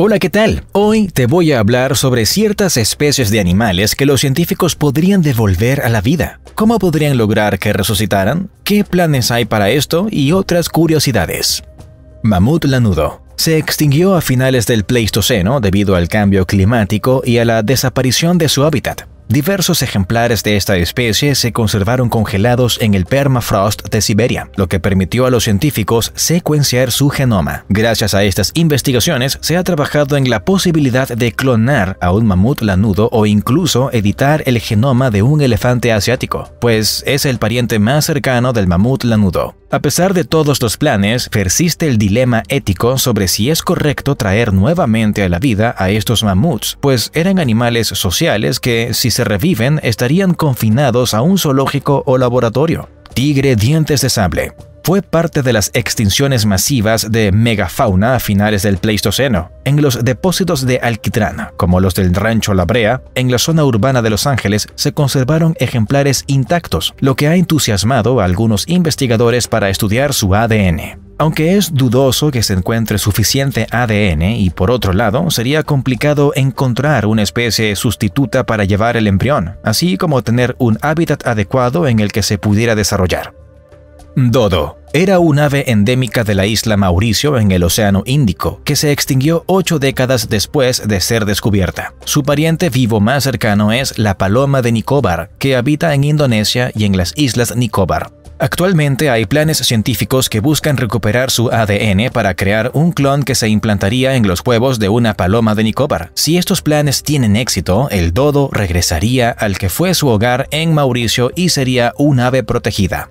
Hola, ¿qué tal? Hoy te voy a hablar sobre ciertas especies de animales que los científicos podrían devolver a la vida. ¿Cómo podrían lograr que resucitaran? ¿Qué planes hay para esto? Y otras curiosidades. Mamut lanudo. Se extinguió a finales del Pleistoceno debido al cambio climático y a la desaparición de su hábitat. Diversos ejemplares de esta especie se conservaron congelados en el permafrost de Siberia, lo que permitió a los científicos secuenciar su genoma. Gracias a estas investigaciones, se ha trabajado en la posibilidad de clonar a un mamut lanudo o incluso editar el genoma de un elefante asiático, pues es el pariente más cercano del mamut lanudo. A pesar de todos los planes, persiste el dilema ético sobre si es correcto traer nuevamente a la vida a estos mamuts, pues eran animales sociales que, si se reviven estarían confinados a un zoológico o laboratorio. Tigre dientes de sable fue parte de las extinciones masivas de megafauna a finales del Pleistoceno, en los depósitos de Alquitrana, como los del rancho La Brea, en la zona urbana de Los Ángeles se conservaron ejemplares intactos, lo que ha entusiasmado a algunos investigadores para estudiar su ADN. Aunque es dudoso que se encuentre suficiente ADN y por otro lado sería complicado encontrar una especie sustituta para llevar el embrión, así como tener un hábitat adecuado en el que se pudiera desarrollar. Dodo. Era un ave endémica de la isla Mauricio en el Océano Índico, que se extinguió ocho décadas después de ser descubierta. Su pariente vivo más cercano es la paloma de Nicobar, que habita en Indonesia y en las islas Nicobar. Actualmente hay planes científicos que buscan recuperar su ADN para crear un clon que se implantaría en los huevos de una paloma de Nicobar. Si estos planes tienen éxito, el dodo regresaría al que fue su hogar en Mauricio y sería un ave protegida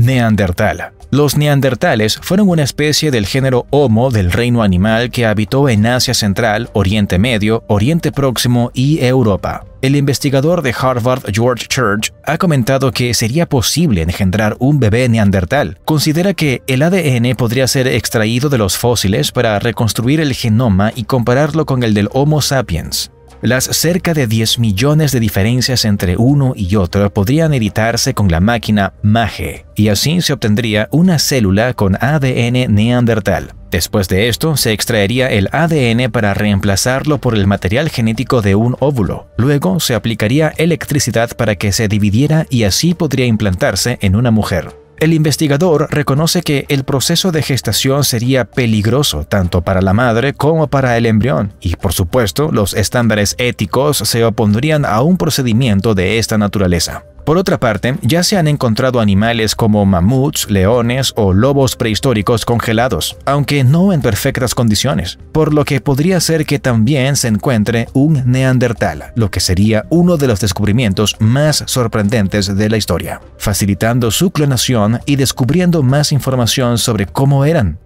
neandertal. Los neandertales fueron una especie del género Homo del reino animal que habitó en Asia Central, Oriente Medio, Oriente Próximo y Europa. El investigador de Harvard George Church ha comentado que sería posible engendrar un bebé neandertal. Considera que el ADN podría ser extraído de los fósiles para reconstruir el genoma y compararlo con el del Homo sapiens. Las cerca de 10 millones de diferencias entre uno y otro podrían editarse con la máquina MAGE, y así se obtendría una célula con ADN neandertal. Después de esto, se extraería el ADN para reemplazarlo por el material genético de un óvulo. Luego, se aplicaría electricidad para que se dividiera y así podría implantarse en una mujer. El investigador reconoce que el proceso de gestación sería peligroso tanto para la madre como para el embrión, y por supuesto los estándares éticos se opondrían a un procedimiento de esta naturaleza. Por otra parte, ya se han encontrado animales como mamuts, leones o lobos prehistóricos congelados, aunque no en perfectas condiciones, por lo que podría ser que también se encuentre un neandertal, lo que sería uno de los descubrimientos más sorprendentes de la historia, facilitando su clonación y descubriendo más información sobre cómo eran.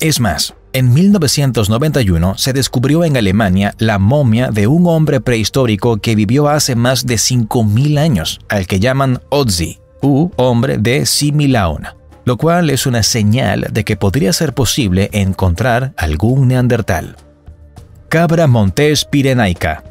Es más, en 1991 se descubrió en Alemania la momia de un hombre prehistórico que vivió hace más de 5.000 años, al que llaman Otzi, u hombre de Similaun, lo cual es una señal de que podría ser posible encontrar algún neandertal. Cabra montes pirenaica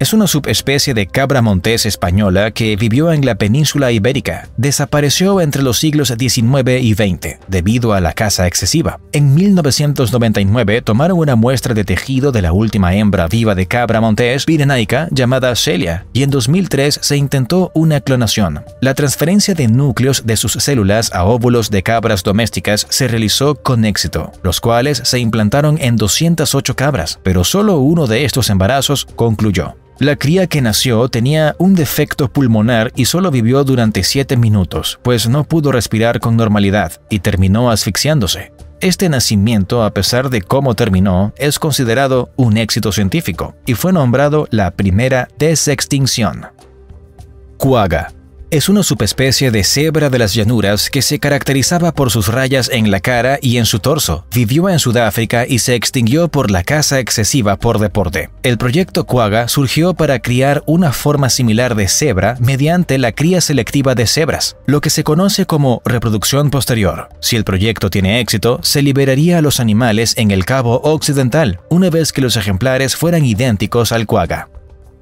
es una subespecie de cabra montés española que vivió en la península ibérica. Desapareció entre los siglos XIX y XX debido a la caza excesiva. En 1999 tomaron una muestra de tejido de la última hembra viva de cabra montés pirenaica llamada Celia y en 2003 se intentó una clonación. La transferencia de núcleos de sus células a óvulos de cabras domésticas se realizó con éxito, los cuales se implantaron en 208 cabras, pero solo uno de estos embarazos concluyó. La cría que nació tenía un defecto pulmonar y solo vivió durante 7 minutos, pues no pudo respirar con normalidad y terminó asfixiándose. Este nacimiento, a pesar de cómo terminó, es considerado un éxito científico y fue nombrado la primera desextinción. Cuaga es una subespecie de cebra de las llanuras que se caracterizaba por sus rayas en la cara y en su torso. Vivió en Sudáfrica y se extinguió por la caza excesiva por deporte. El proyecto Quagga surgió para criar una forma similar de cebra mediante la cría selectiva de cebras, lo que se conoce como reproducción posterior. Si el proyecto tiene éxito, se liberaría a los animales en el Cabo Occidental, una vez que los ejemplares fueran idénticos al Quagga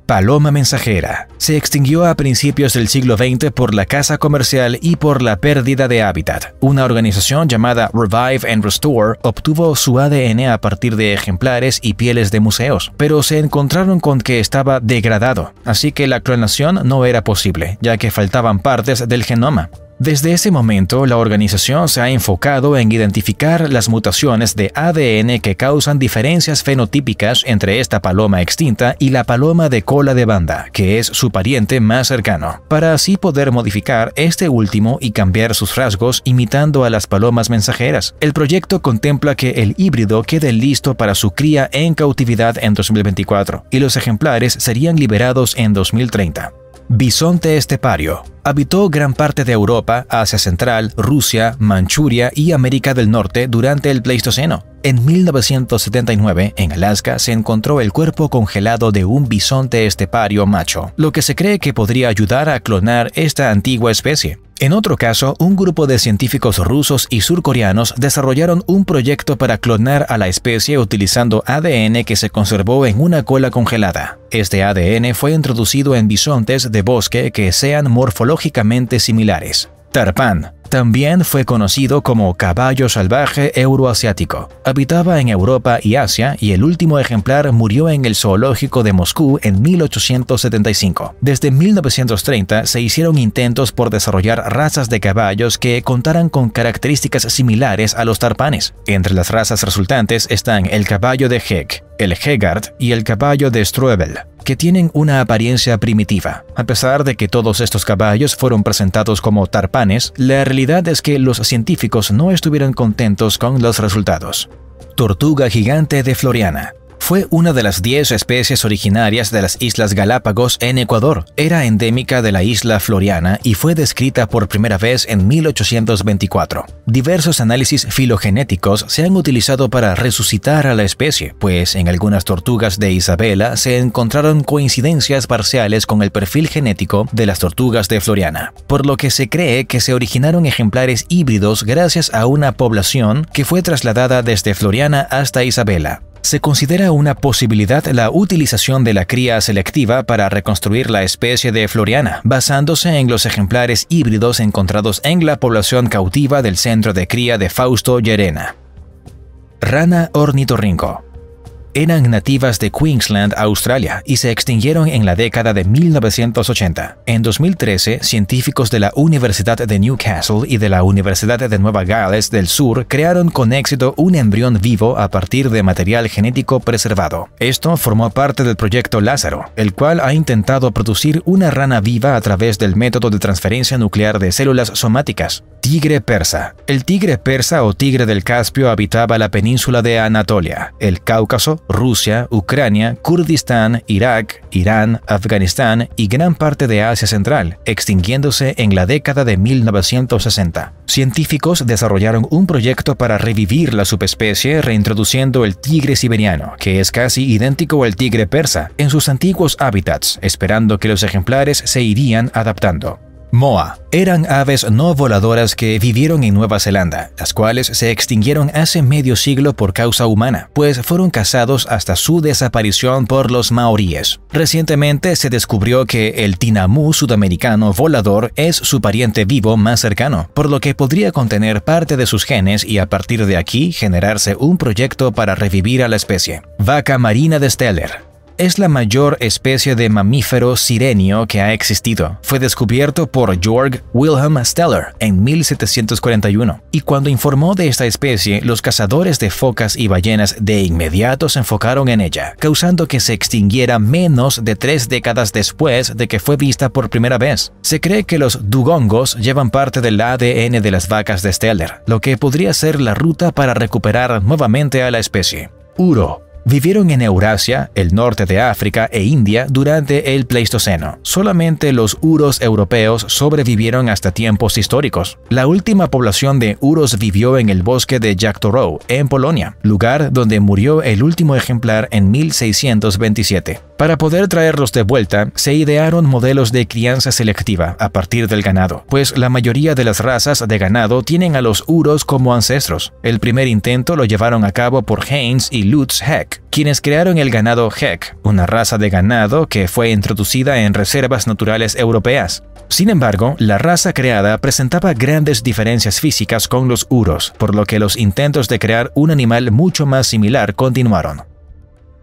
paloma mensajera. Se extinguió a principios del siglo XX por la caza comercial y por la pérdida de hábitat. Una organización llamada Revive and Restore obtuvo su ADN a partir de ejemplares y pieles de museos, pero se encontraron con que estaba degradado, así que la clonación no era posible, ya que faltaban partes del genoma. Desde ese momento, la organización se ha enfocado en identificar las mutaciones de ADN que causan diferencias fenotípicas entre esta paloma extinta y la paloma de cola de banda, que es su pariente más cercano, para así poder modificar este último y cambiar sus rasgos imitando a las palomas mensajeras. El proyecto contempla que el híbrido quede listo para su cría en cautividad en 2024 y los ejemplares serían liberados en 2030 bisonte estepario. Habitó gran parte de Europa, Asia Central, Rusia, Manchuria y América del Norte durante el Pleistoceno. En 1979, en Alaska, se encontró el cuerpo congelado de un bisonte estepario macho, lo que se cree que podría ayudar a clonar esta antigua especie. En otro caso, un grupo de científicos rusos y surcoreanos desarrollaron un proyecto para clonar a la especie utilizando ADN que se conservó en una cola congelada. Este ADN fue introducido en bisontes de bosque que sean morfológicamente similares. Tarpan también fue conocido como caballo salvaje euroasiático. Habitaba en Europa y Asia y el último ejemplar murió en el zoológico de Moscú en 1875. Desde 1930 se hicieron intentos por desarrollar razas de caballos que contaran con características similares a los tarpanes. Entre las razas resultantes están el caballo de Heck, el Hegard y el caballo de Struebel que tienen una apariencia primitiva. A pesar de que todos estos caballos fueron presentados como tarpanes, la realidad es que los científicos no estuvieron contentos con los resultados. Tortuga gigante de Floriana fue una de las 10 especies originarias de las Islas Galápagos en Ecuador. Era endémica de la isla Floriana y fue descrita por primera vez en 1824. Diversos análisis filogenéticos se han utilizado para resucitar a la especie, pues en algunas tortugas de Isabela se encontraron coincidencias parciales con el perfil genético de las tortugas de Floriana, por lo que se cree que se originaron ejemplares híbridos gracias a una población que fue trasladada desde Floriana hasta Isabela. Se considera una posibilidad la utilización de la cría selectiva para reconstruir la especie de Floriana, basándose en los ejemplares híbridos encontrados en la población cautiva del centro de cría de Fausto Llerena. Rana ornitorrinco eran nativas de Queensland, Australia, y se extinguieron en la década de 1980. En 2013, científicos de la Universidad de Newcastle y de la Universidad de Nueva Gales del Sur crearon con éxito un embrión vivo a partir de material genético preservado. Esto formó parte del proyecto Lázaro, el cual ha intentado producir una rana viva a través del método de transferencia nuclear de células somáticas tigre persa. El tigre persa o tigre del Caspio habitaba la península de Anatolia, el Cáucaso, Rusia, Ucrania, Kurdistán, Irak, Irán, Afganistán y gran parte de Asia Central, extinguiéndose en la década de 1960. Científicos desarrollaron un proyecto para revivir la subespecie reintroduciendo el tigre siberiano, que es casi idéntico al tigre persa, en sus antiguos hábitats, esperando que los ejemplares se irían adaptando. Moa eran aves no voladoras que vivieron en Nueva Zelanda, las cuales se extinguieron hace medio siglo por causa humana, pues fueron cazados hasta su desaparición por los maoríes. Recientemente se descubrió que el tinamú sudamericano volador es su pariente vivo más cercano, por lo que podría contener parte de sus genes y a partir de aquí generarse un proyecto para revivir a la especie. Vaca marina de Steller es la mayor especie de mamífero sirenio que ha existido. Fue descubierto por Georg Wilhelm Steller en 1741, y cuando informó de esta especie, los cazadores de focas y ballenas de inmediato se enfocaron en ella, causando que se extinguiera menos de tres décadas después de que fue vista por primera vez. Se cree que los dugongos llevan parte del ADN de las vacas de Steller, lo que podría ser la ruta para recuperar nuevamente a la especie. Uro vivieron en Eurasia, el norte de África e India durante el Pleistoceno. Solamente los uros europeos sobrevivieron hasta tiempos históricos. La última población de uros vivió en el bosque de Jaktorow, en Polonia, lugar donde murió el último ejemplar en 1627. Para poder traerlos de vuelta, se idearon modelos de crianza selectiva a partir del ganado, pues la mayoría de las razas de ganado tienen a los uros como ancestros. El primer intento lo llevaron a cabo por Haynes y Lutz Heck, quienes crearon el ganado Heck, una raza de ganado que fue introducida en reservas naturales europeas. Sin embargo, la raza creada presentaba grandes diferencias físicas con los uros, por lo que los intentos de crear un animal mucho más similar continuaron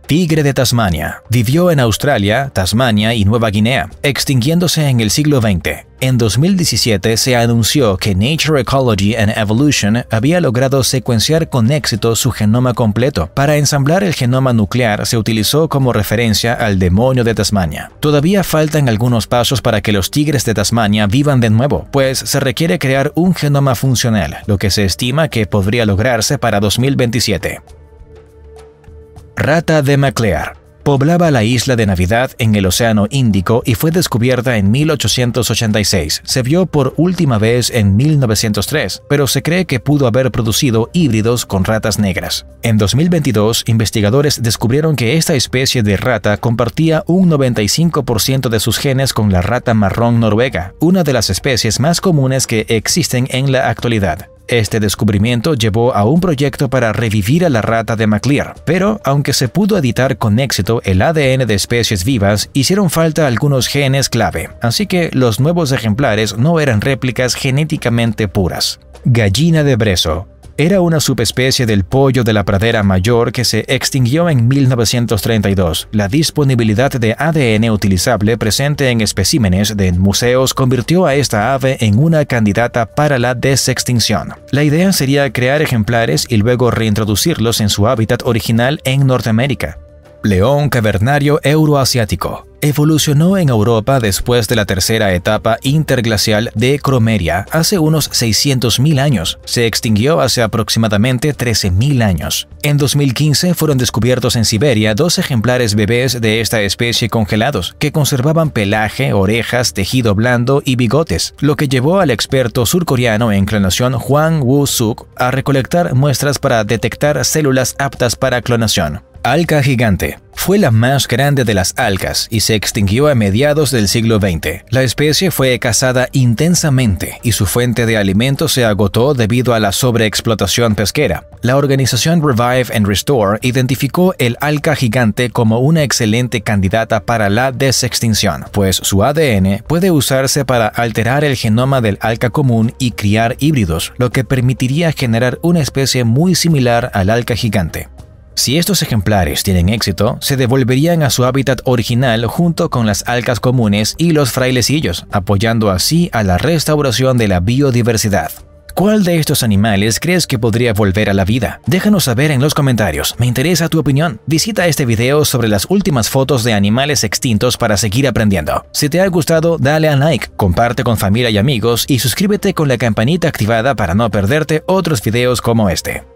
tigre de Tasmania. Vivió en Australia, Tasmania y Nueva Guinea, extinguiéndose en el siglo XX. En 2017 se anunció que Nature Ecology and Evolution había logrado secuenciar con éxito su genoma completo. Para ensamblar el genoma nuclear se utilizó como referencia al demonio de Tasmania. Todavía faltan algunos pasos para que los tigres de Tasmania vivan de nuevo, pues se requiere crear un genoma funcional, lo que se estima que podría lograrse para 2027. Rata de Maclear poblaba la isla de Navidad en el Océano Índico y fue descubierta en 1886. Se vio por última vez en 1903, pero se cree que pudo haber producido híbridos con ratas negras. En 2022, investigadores descubrieron que esta especie de rata compartía un 95% de sus genes con la rata marrón noruega, una de las especies más comunes que existen en la actualidad. Este descubrimiento llevó a un proyecto para revivir a la rata de MacLear, pero aunque se pudo editar con éxito el ADN de especies vivas, hicieron falta algunos genes clave, así que los nuevos ejemplares no eran réplicas genéticamente puras. Gallina de Brezo era una subespecie del pollo de la pradera mayor que se extinguió en 1932. La disponibilidad de ADN utilizable presente en especímenes de museos convirtió a esta ave en una candidata para la desextinción. La idea sería crear ejemplares y luego reintroducirlos en su hábitat original en Norteamérica león cavernario euroasiático. Evolucionó en Europa después de la tercera etapa interglacial de Cromeria hace unos 600.000 años. Se extinguió hace aproximadamente 13.000 años. En 2015 fueron descubiertos en Siberia dos ejemplares bebés de esta especie congelados, que conservaban pelaje, orejas, tejido blando y bigotes, lo que llevó al experto surcoreano en clonación Juan Woo-suk a recolectar muestras para detectar células aptas para clonación alca gigante. Fue la más grande de las alcas y se extinguió a mediados del siglo XX. La especie fue cazada intensamente y su fuente de alimento se agotó debido a la sobreexplotación pesquera. La organización Revive and Restore identificó el alca gigante como una excelente candidata para la desextinción, pues su ADN puede usarse para alterar el genoma del alca común y criar híbridos, lo que permitiría generar una especie muy similar al alca gigante. Si estos ejemplares tienen éxito, se devolverían a su hábitat original junto con las alcas comunes y los frailecillos, apoyando así a la restauración de la biodiversidad. ¿Cuál de estos animales crees que podría volver a la vida? Déjanos saber en los comentarios, me interesa tu opinión. Visita este video sobre las últimas fotos de animales extintos para seguir aprendiendo. Si te ha gustado, dale a like, comparte con familia y amigos y suscríbete con la campanita activada para no perderte otros videos como este.